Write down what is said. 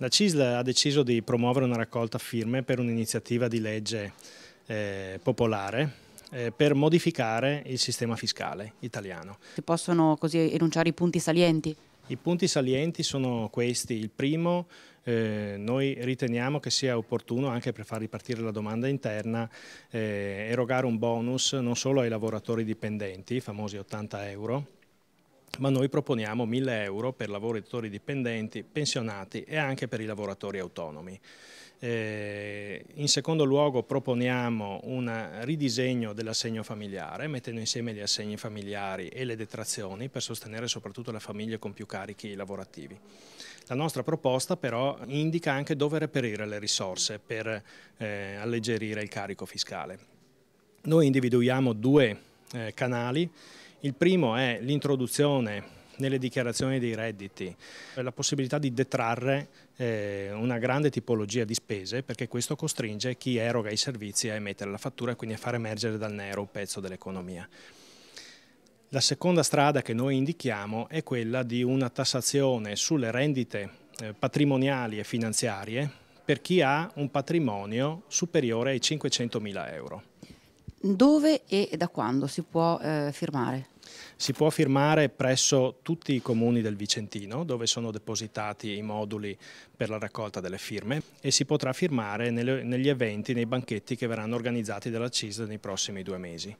La CISL ha deciso di promuovere una raccolta firme per un'iniziativa di legge eh, popolare eh, per modificare il sistema fiscale italiano. Si possono così enunciare i punti salienti? I punti salienti sono questi. Il primo, eh, noi riteniamo che sia opportuno, anche per far ripartire la domanda interna, eh, erogare un bonus non solo ai lavoratori dipendenti, i famosi 80 euro, ma noi proponiamo 1000 euro per lavoratori dipendenti, pensionati e anche per i lavoratori autonomi. Eh, in secondo luogo proponiamo un ridisegno dell'assegno familiare, mettendo insieme gli assegni familiari e le detrazioni per sostenere soprattutto le famiglie con più carichi lavorativi. La nostra proposta però indica anche dove reperire le risorse per eh, alleggerire il carico fiscale. Noi individuiamo due eh, canali il primo è l'introduzione nelle dichiarazioni dei redditi, eh, la possibilità di detrarre eh, una grande tipologia di spese perché questo costringe chi eroga i servizi a emettere la fattura e quindi a far emergere dal nero un pezzo dell'economia. La seconda strada che noi indichiamo è quella di una tassazione sulle rendite eh, patrimoniali e finanziarie per chi ha un patrimonio superiore ai 500.000 euro. Dove e da quando si può eh, firmare? Si può firmare presso tutti i comuni del Vicentino dove sono depositati i moduli per la raccolta delle firme e si potrà firmare nelle, negli eventi, nei banchetti che verranno organizzati dalla CIS nei prossimi due mesi.